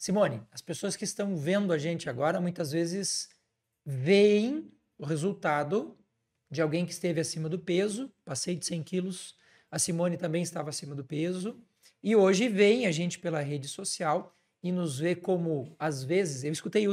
Simone, as pessoas que estão vendo a gente agora muitas vezes veem o resultado de alguém que esteve acima do peso, passei de 100 quilos, a Simone também estava acima do peso, e hoje veem a gente pela rede social e nos vê como, às vezes, eu escutei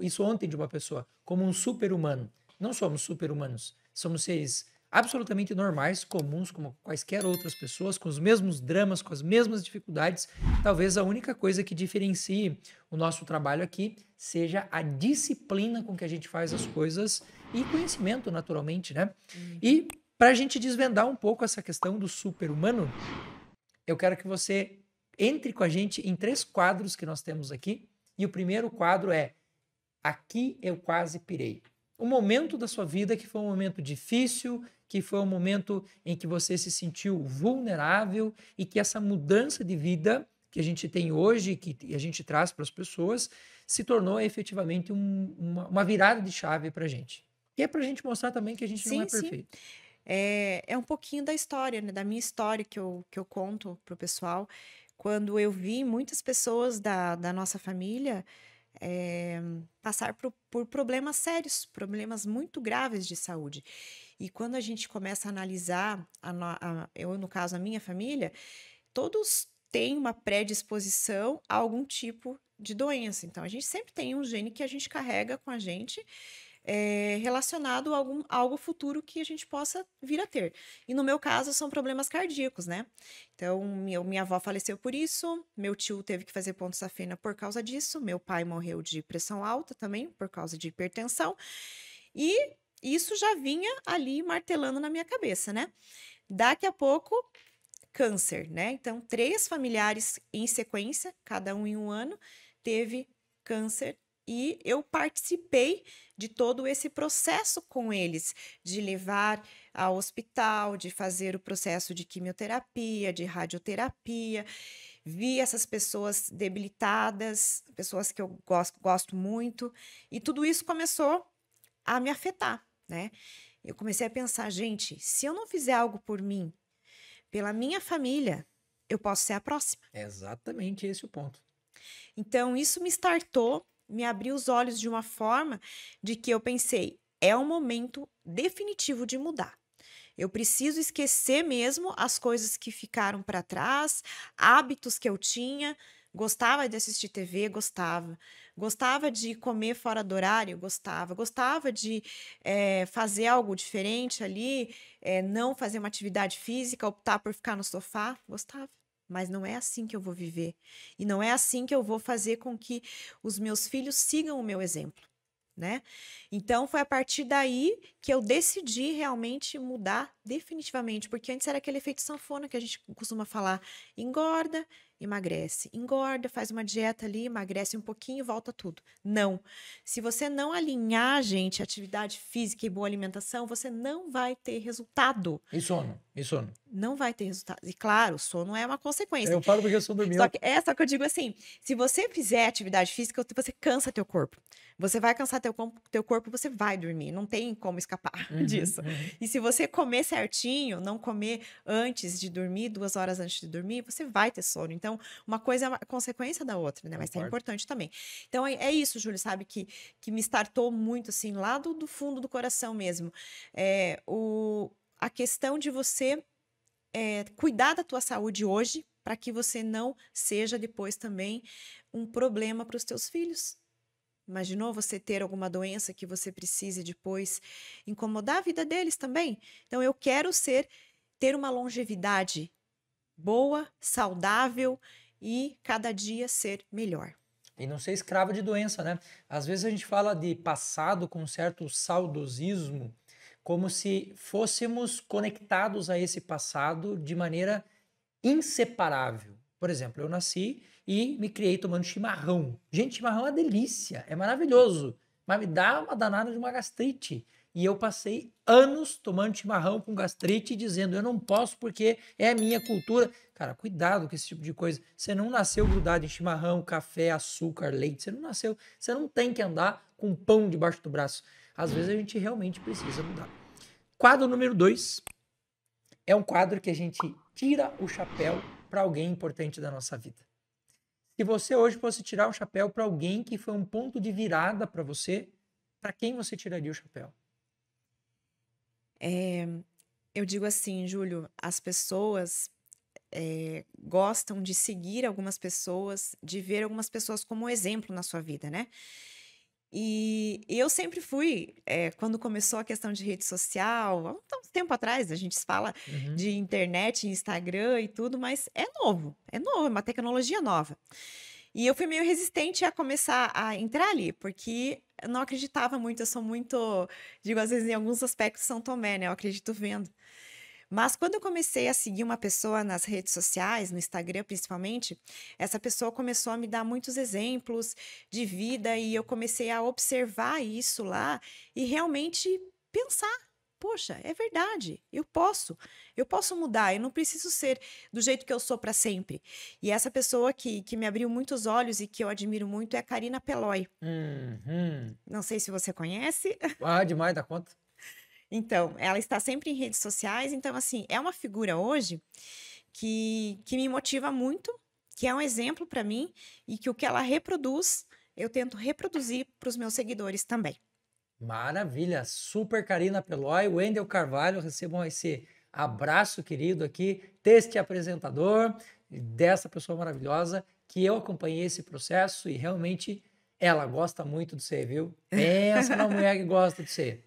isso ontem de uma pessoa, como um super-humano. Não somos super-humanos, somos seres absolutamente normais, comuns como quaisquer outras pessoas, com os mesmos dramas, com as mesmas dificuldades. Talvez a única coisa que diferencie o nosso trabalho aqui seja a disciplina com que a gente faz as coisas e conhecimento, naturalmente, né? Uhum. E para a gente desvendar um pouco essa questão do super-humano, eu quero que você entre com a gente em três quadros que nós temos aqui. E o primeiro quadro é Aqui eu quase pirei O momento da sua vida que foi um momento difícil, que foi um momento em que você se sentiu vulnerável e que essa mudança de vida que a gente tem hoje, que a gente traz para as pessoas, se tornou efetivamente um, uma, uma, virada de chave para a gente. E é para a gente mostrar também que a gente sim, não é perfeito. Sim. É, é um pouquinho da história, né? da minha história que eu, que eu conto para o pessoal. Quando eu vi muitas pessoas da, da nossa família é, passar por, por problemas sérios, problemas muito graves de saúde. E quando a gente começa a analisar, a, a, eu no caso a minha família, todos têm uma predisposição a algum tipo de doença. Então a gente sempre tem um gene que a gente carrega com a gente é, relacionado a, algum, algo futuro que a gente possa vir a ter. E no meu caso, são problemas cardíacos, né? Então, meu, minha avó faleceu por isso, meu tio teve que fazer ponto safena por causa disso, meu pai morreu de pressão alta também, por causa de hipertensão. E isso já vinha ali martelando na minha cabeça, né? Daqui a pouco, câncer, né? Então, três familiares em sequência, cada um em um ano, teve câncer e eu participei de todo esse processo com eles, de levar ao hospital, de fazer o processo de quimioterapia, de radioterapia. Vi essas pessoas debilitadas, pessoas que eu gosto, gosto muito, e tudo isso começou a me afetar, né? Eu comecei a pensar, gente, se eu não fizer algo por mim, pela minha família, eu posso ser a próxima. É exatamente esse o ponto. Então, isso me startou me abriu os olhos de uma forma de que eu pensei, é o momento definitivo de mudar. Eu preciso esquecer mesmo as coisas que ficaram para trás, hábitos que eu tinha. Gostava de assistir TV, gostava. Gostava de comer fora do horário, gostava. Gostava de é, fazer algo diferente ali, é, não fazer uma atividade física, optar por ficar no sofá, gostava mas não é assim que eu vou viver. E não é assim que eu vou fazer com que os meus filhos sigam o meu exemplo, né? Então foi a partir daí que eu decidi realmente mudar definitivamente, porque antes era aquele efeito sanfona que a gente costuma falar, engorda, emagrece, engorda, faz uma dieta ali, emagrece um pouquinho, volta tudo. Não. Se você não alinhar, gente, atividade física e boa alimentação, você não vai ter resultado. E sono, e sono não vai ter resultado. E claro, o sono é uma consequência. Eu falo porque eu sou dormindo. Só que, é, só que eu digo assim, se você fizer atividade física, você cansa teu corpo. Você vai cansar teu, teu corpo, você vai dormir. Não tem como escapar uhum, disso. Uhum. E se você comer certinho, não comer antes de dormir, duas horas antes de dormir, você vai ter sono. Então, uma coisa é uma consequência da outra, né? Mas é importante também. Então, é, é, isso, Júlio, sabe? Que, que me startou muito, assim, lá do, do fundo do coração mesmo. É, o, a questão de você é, cuidar da tua saúde hoje para que você não seja depois também um problema para os teus filhos. Imaginou você ter alguma doença que você precise depois incomodar a vida deles também? Então eu quero ser ter uma longevidade boa, saudável e cada dia ser melhor. E não ser escravo de doença, né? Às vezes a gente fala de passado com um certo saudosismo, como se fôssemos conectados a esse passado de maneira inseparável. Por exemplo, eu nasci e me criei tomando chimarrão. Gente, chimarrão é uma delícia, é maravilhoso, mas me dá uma danada de uma gastrite. E eu passei anos tomando chimarrão com gastrite, dizendo eu não posso porque é a minha cultura. Cara, cuidado com esse tipo de coisa. Você não nasceu grudado em chimarrão, café, açúcar, leite. Você não nasceu. Você não tem que andar com pão debaixo do braço. Às vezes a gente realmente precisa mudar. Quadro número dois é um quadro que a gente tira o chapéu para alguém importante da nossa vida. Se você hoje fosse tirar o chapéu para alguém que foi um ponto de virada para você, para quem você tiraria o chapéu? É, eu digo assim, Júlio, as pessoas é, gostam de seguir algumas pessoas, de ver algumas pessoas como exemplo na sua vida, né? E, eu sempre fui, é, quando começou a questão de rede social, há um tempo atrás, a gente fala uhum. de internet, Instagram e tudo, mas é novo, é novo, é uma tecnologia nova. E eu fui meio resistente a começar a entrar ali, porque eu não acreditava muito, eu sou muito, digo, às vezes em alguns aspectos São Tomé, né? Eu acredito vendo. Mas quando eu comecei a seguir uma pessoa nas redes sociais, no Instagram principalmente, essa pessoa começou a me dar muitos exemplos de vida e eu comecei a observar isso lá e realmente pensar poxa, é verdade, eu posso, eu posso mudar, eu não preciso ser do jeito que eu sou para sempre. E essa pessoa que, que me abriu muitos olhos e que eu admiro muito é a Karina Peloy. Uhum. Não sei se você conhece. Ah, demais da conta. Então, ela está sempre em redes sociais. Então, assim, é uma figura hoje que, que me motiva muito, que é um exemplo para mim e que o que ela reproduz, eu tento reproduzir para os meus seguidores também. Maravilha! Super Karina Peloy, Wendel Carvalho, recebam esse abraço querido aqui, deste apresentador dessa pessoa maravilhosa que eu acompanhei esse processo e realmente ela gosta muito de você, viu? Pensa na mulher que gosta de você.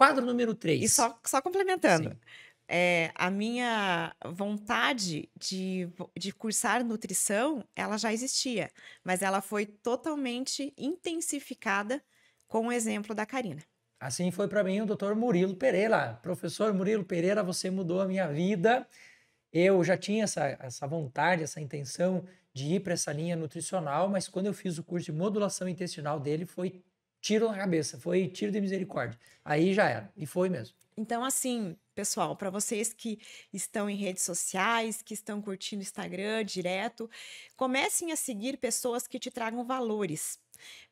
Quadro número 3. E só, só complementando. É, a minha vontade de, de cursar nutrição, ela já existia, mas ela foi totalmente intensificada com o exemplo da Karina. Assim foi para mim o Dr. Murilo Pereira. Professor Murilo Pereira, você mudou a minha vida. Eu já tinha essa, essa vontade, essa intenção de ir para essa linha nutricional, mas quando eu fiz o curso de modulação intestinal dele, foi tiro na cabeça, foi tiro de misericórdia. Aí já era, e foi mesmo. Então, assim, pessoal, para vocês que estão em redes sociais, que estão curtindo Instagram direto, comecem a seguir pessoas que te tragam valores.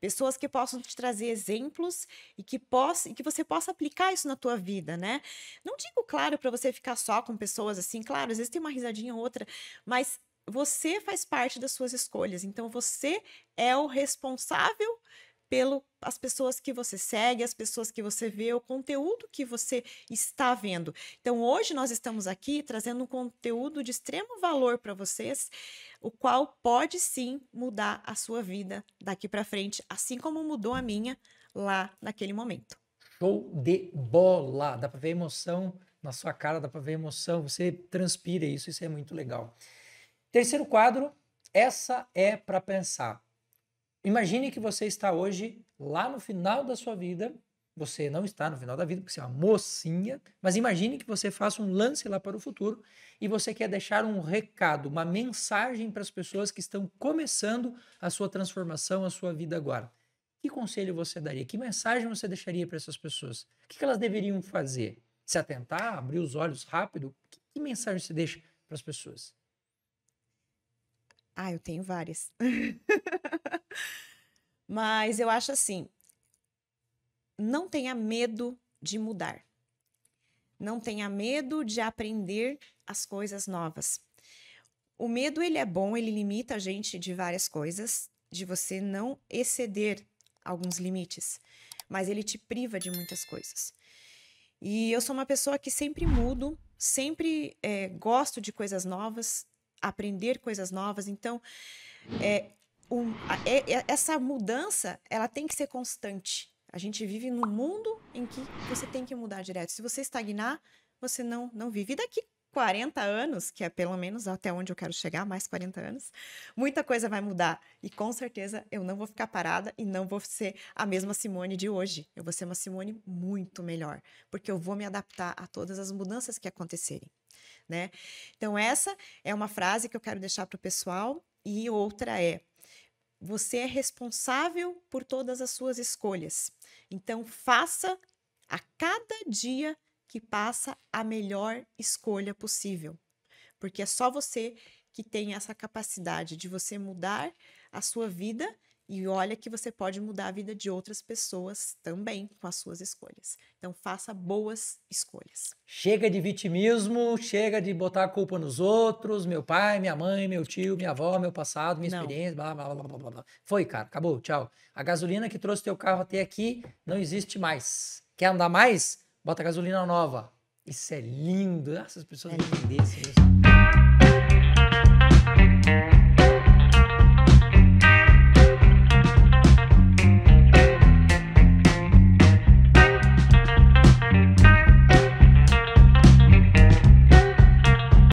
Pessoas que possam te trazer exemplos e que, possa, e que você possa aplicar isso na tua vida, né? Não digo, claro, para você ficar só com pessoas assim, claro, às vezes tem uma risadinha ou outra, mas você faz parte das suas escolhas, então você é o responsável pelo as pessoas que você segue, as pessoas que você vê, o conteúdo que você está vendo. Então, hoje nós estamos aqui trazendo um conteúdo de extremo valor para vocês, o qual pode sim mudar a sua vida daqui para frente, assim como mudou a minha lá naquele momento. Show de bola! Dá para ver emoção na sua cara, dá para ver emoção, você transpira isso, isso é muito legal. Terceiro quadro, essa é para pensar. Imagine que você está hoje lá no final da sua vida. Você não está no final da vida, porque você é uma mocinha, mas imagine que você faça um lance lá para o futuro e você quer deixar um recado, uma mensagem para as pessoas que estão começando a sua transformação, a sua vida agora. Que conselho você daria? Que mensagem você deixaria para essas pessoas? O que elas deveriam fazer? Se atentar, abrir os olhos rápido? Que mensagem você deixa para as pessoas? Ah, eu tenho várias. Mas eu acho assim, não tenha medo de mudar. Não tenha medo de aprender as coisas novas. O medo ele é bom, ele limita a gente de várias coisas, de você não exceder alguns limites, mas ele te priva de muitas coisas. E eu sou uma pessoa que sempre mudo, sempre é, gosto de coisas novas, aprender coisas novas. Então, é, a, a, é, é, essa mudança ela tem que ser constante. A gente vive num mundo em que você tem que mudar direto. Se você estagnar, você não, não vive. E daqui 40 anos, que é pelo menos até onde eu quero chegar, mais 40 anos, muita coisa vai mudar. E com certeza eu não vou ficar parada e não vou ser a mesma Simone de hoje. Eu vou ser uma Simone muito melhor, porque eu vou me adaptar a todas as mudanças que acontecerem. Né? Então, essa é uma frase que eu quero deixar para o pessoal. E outra é: você é responsável por todas as suas escolhas. Então, faça a cada dia que passa a melhor escolha possível. Porque é só você que tem essa capacidade de você mudar a sua vida e olha que você pode mudar a vida de outras pessoas também com as suas escolhas. Então faça boas escolhas. Chega de vitimismo, chega de botar a culpa nos outros, meu pai, minha mãe, meu tio, minha avó, meu passado, minha não. experiência, blá, blá, blá, blá, blá. Foi, cara, acabou, tchau. A gasolina que trouxe teu carro até aqui não existe mais. Quer andar mais? Bota gasolina nova. Isso é lindo. Essas pessoas é. entendem isso.